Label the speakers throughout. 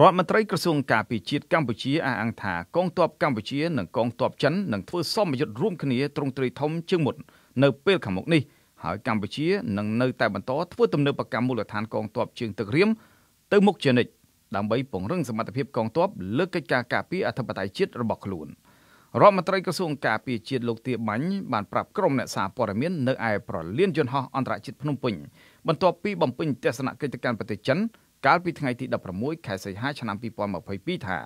Speaker 1: រដ្ឋមន្ត្រីក្រសួងការពារជាតិកម្ពុជាអះអាងថាកងទ័ពកម្ពុជានិងកងទ័ពចិននឹងធ្វើសមយុទ្ធរួមគ្នាទ្រង់ទ្រាយធំជាងមុននៅពេលខាងមុខនេះហើយកម្ពុជានឹងនៅតែបន្តធ្វើទំនើបកម្មមូលដ្ឋានកងទ័ពជើងទឹករៀមទៅមុខជានិច្ចដើម្បីពង្រឹងសមត្ថភាពកងទ័ពលើកិច្ចការការពារអធិបតេយ្យជាតិរបស់ខ្លួនរដ្ឋមន្ត្រីក្រសួងការពារជាតិលោកទៀបាញ់បានប្រាប់ក្រុមអ្នកសារព័ត៌មាននៅឯប្រលានយន្តហោះអន្តរជាតិភ្នំពេញបន្ទាប់ពីបំពេញទស្សនកិច្ចទៅកាន់ប្រទេសចិនកាលពីថ្ងៃទី16ខែសីហាឆ្នាំ2022ថា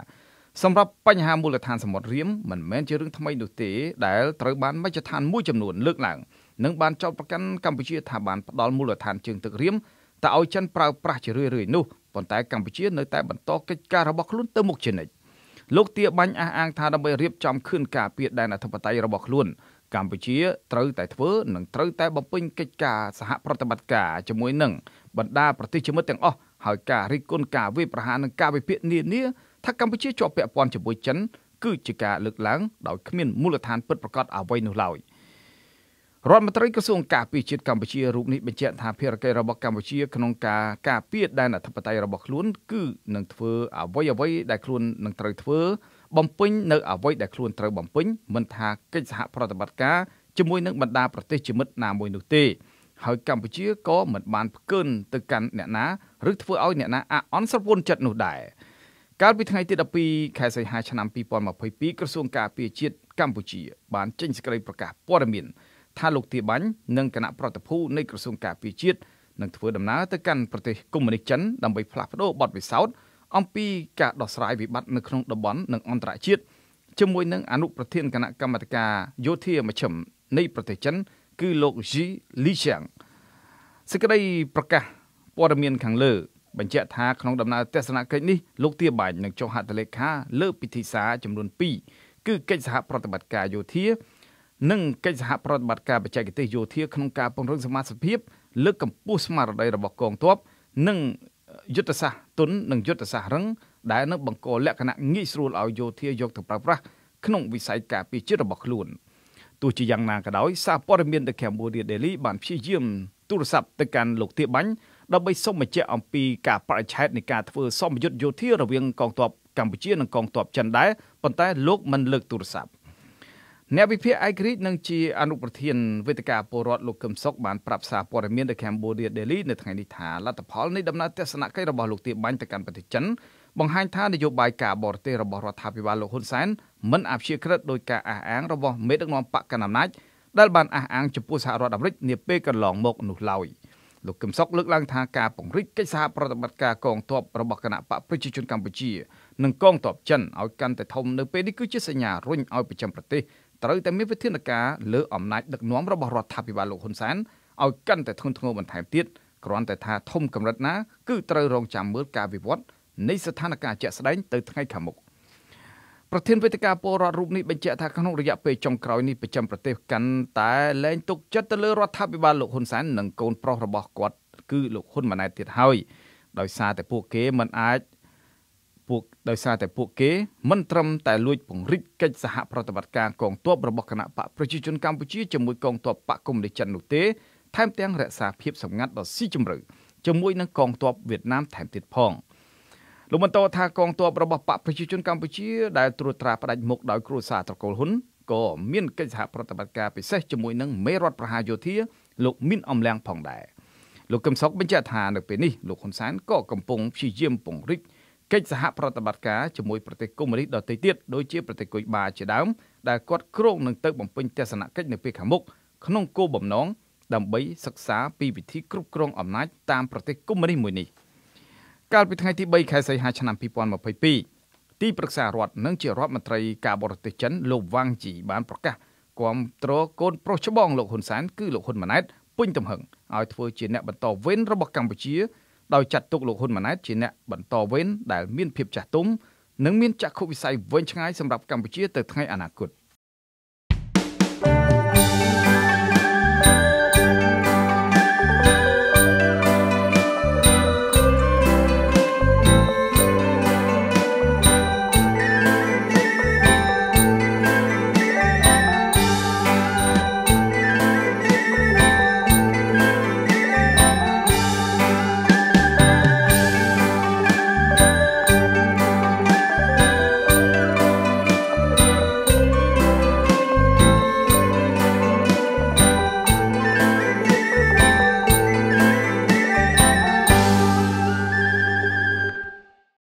Speaker 1: សម្រាប់បញ្ហាមូលដ្ឋានសមុទ្ររៀមមិនមែនជារឿងថ្មីនោះទេដែលត្រូវបានមជ្ឈដ្ឋានមួយចំនួនលើកឡើងនិងបានចោទប្រកាន់កម្ពុជាថាបានផ្ដាល់មូលដ្ឋានជើងទឹករៀមតែឲ្យចិនប្រើប្រាស់ជារឿយៗនោះប៉ុន្តែកម្ពុជានៅតែបន្តកិច្ចការរបស់ខ្លួនទៅមុខជានិច្ចលោកទាបាញ់អះអាងថាដើម្បីរៀបចំខឿនការពារដែនអធិបតេយ្យរបស់ខ្លួនកម្ពុជាត្រូវតែធ្វើនិងត្រូវតែបំពេញកិច្ចការសហប្រតិបត្តិការជាមួយនឹងបណ្ដាប្រទេសជាមិត្តទាំងអស់ហើយការរិះគន់ការវាយប្រហារនិងការវិភាគនានាថាកម្ពុជាជាប់ពាក់ព័ន្ធជាមួយចិនគឺជាការលើកឡើងដោយគ្មានមូលដ្ឋានពិតប្រាកដអ្វីនោះឡើយរដ្ឋមន្ត្រីក្រសួងការពារជាតិកម្ពុជារូបនេះបញ្ជាក់ថាភារកិច្ចរបស់កម្ពុជាក្នុងការការពារដែនអធិបតេយ្យរបស់ខ្លួនគឺនឹងធ្វើអ្វីអ្វីដែលខ្លួននឹងត្រូវធ្វើបំពេញនៅអ្វីដែលខ្លួនត្រូវបំពេញមិនថាកិច្ចសហប្រតិបត្តិការជាមួយនឹងបណ្ដាប្រទេសជាមិត្តណាមួយនោះទេ។ហើយកម្ពុជាក៏មិនបានផ្កិនទៅកាន់អ្នកណាឬធ្វើឲ្យអ្នកណាអន់ស្រពន់ចិត្តនោះដែរកាលពីថ្ងៃទី12ខែសីហាឆ្នាំ2022ក្រសួងការពារជាតិកម្ពុជាបានចេញសេចក្តីប្រកាសព័ត៌មានថាលោកទាបាញ់និងគណៈប្រតិភូនៃក្រសួងការពារជាតិនឹងធ្វើដំណើរទៅកាន់ប្រទេសកុម្មុយនីសចិនដើម្បីផ្លាស់ប្តូរបទពិសោធន៍អំពីការដោះស្រាយវិបត្តិនៅក្នុងតំបន់និងអន្តរជាតិជាមួយនឹងអនុប្រធានគណៈកម្មាធិការយោធាមជ្ឈិមនៃប្រទេសចិនគឺលោកជីលីឆាងសេចក្តីប្រកាសព័ត៌មានខាងលើបញ្ជាក់ថាក្នុងដំណើរទស្សនកិច្ចនេះលោកទាបាញ់នឹងចុះហត្ថលេខា លើ ពិធីសារចំនួន2គឺកិច្ចសហប្រតិបត្តិការយោធានិងកិច្ចសហប្រតិបត្តិការបច្ចេកទេសយោធា ក្នុងការពង្រឹងសមាជិកលើកកម្ពស់ស្មារតីរបស់កងទ័ពនិងយុទ្ធសាស្ត្រទុននិងយុទ្ធសាស្ត្ររឹងដែលនឹងបង្កលក្ខណៈងាយស្រួលឲ្យយោធាយកទៅប្រើប្រាស់ក្នុងវិស័យការពារជាតិរបស់ខ្លួន។ទោះជាយ៉ាងណាក៏ដោយសារព័ត៌មាន The Cambodia Daily បានព្យាយាមទូរស័ព្ទទៅកាន់លោកទៀបាញ់ដើម្បីសុំបញ្ជាក់អំពីការបរិឆេទនៃការធ្វើសម្ពយុទ្ធយោធារវាងកងទ័ពកម្ពុជានិងកងទ័ពចិនដែរប៉ុន្តែលោកមិនលើកទូរស័ព្ទអ្នកវិភាគអៃក្រិចនឹងជាអនុប្រធានវេទិកាពលរដ្ឋលោកកឹមសុខបានប្រាប់សារព័ត៌មាន The Cambodia Daily នៅថ្ងៃនេះថាលទ្ធផលនៃដំណើរទស្សនកិច្ចរបស់លោកទៀបាញ់ទៅកាន់ប្រទេសចិនបង្ហាញថានយោបាយការបរទេសរបស់រដ្ឋាភិបាលលោកហ៊ុនសែនមិនអព្យាក្រឹតដោយការអះអាង របស់មេដឹកនាំបកកណ្ដាលអំណាច ដែលបានអះអាងចំពោះសហរដ្ឋអាមេរិកនាពេលកន្លងមក នោះឡើយលោកកឹមសុខលើកឡើងថាការពង្រីកកិច្ចសហប្រតិបត្តិការកងទ័ពរបស់គណៈបកប្រជាជនកម្ពុជានិងកងទ័ពចិនឲ្យកាន់តែធំនៅពេលនេះគឺជាសញ្ញារុញឲ្យប្រចាំប្រទេសត្រូវតែមានវិធានការលើអំណាចដឹកនាំរបស់រដ្ឋាភិបាលលោកហ៊ុនសែនឲ្យកាន់តែធ្ងន់ធ្ងរបន្ថែមទៀតគ្រាន់តែថាធំកម្រិតណា គឺត្រូវរងចាំមើលការវិវត្តន៍នៃស្ថានភាពជាក់ស្ដែងទៅថ្ងៃខាងមុខប្រធានវេទិកាពលរដ្ឋរូបនេះបញ្ជាក់ថាក្នុងរយៈពេលចុងក្រោយនេះប្រចាំប្រទេសកាន់តែលែងទុកចិត្តទៅលើរដ្ឋាភិបាលលោកហ៊ុនសែននិងកូនប្រុសរបស់គាត់គឺលោកហ៊ុនម៉ាណែតទៀតហើយដោយសារតែពួកគេមិនអាចពួកដោយសារតែពួកគេមិនត្រឹមតែលួចពង្រីកកិច្ចសហប្រតិបត្តិការកងទ័ពរបស់គណៈបកប្រជាជនកម្ពុជាជាមួយកងទ័ពបកកុម្មុយនីសចិននោះទេថែមទាំងរក្សាភាពសម្ងាត់ដ៏ស៊ីជម្រៅជាមួយនឹងកងទ័ពវៀតណាមថែមទៀតផង។លោកបន្តថាកងទ័ពរបស់បកប្រជាជនកម្ពុជាដែលត្រួតត្រាផ្ដាច់មុខដោយគ្រួសារត្រកូលហ៊ុនក៏មានកិច្ចសហប្រតិបត្តិការពិសេសជាមួយនឹងមេរដ្ឋប្រហារយោធាលោកមីនអំឡាំងផងដែរលោកកឹមសុខបញ្ជាក់ថានៅពេលនេះលោកហ៊ុនសែនក៏កំពុងព្យាយាមពង្រីកកិច្ចសហប្រតិបត្តិការជាមួយប្រទេសកុម្មុយនីសដទៃទៀតដូចជាប្រទេសកុយបាជាដើមដែលគាត់គ្រោងនឹងទៅបំពេញទស្សនកិច្ចនៅពេលខាងមុខក្នុងគោលបំណងដើម្បីសិក្សាពីវិធីគ្រប់គ្រងអំណាចតាមប្រទេសកុម្មុយនីសមួយនេះ។កាលពីថ្ងៃទី3ខែសីហាឆ្នាំ2022ទីប្រឹក្សារដ្ឋនិងជារដ្ឋមន្ត្រីការបរទេសចិនលោកវ៉ាងជីបានប្រកាសគាំទ្រកូនប្រុសច្បងលោកហ៊ុនសែនគឺលោកហ៊ុនម៉ាណែតពេញទំហឹងឲ្យធ្វើជាអ្នកបន្តវេនរបស់កម្ពុជាដោយចាត់ទុកលោកហ៊ុនម៉ាណែតជាអ្នកបន្តវេនដែលមានភាពចាស់ទុំនិងមានចក្ខុវិស័យវែងឆ្ងាយសម្រាប់កម្ពុជាទៅថ្ងៃអនាគត។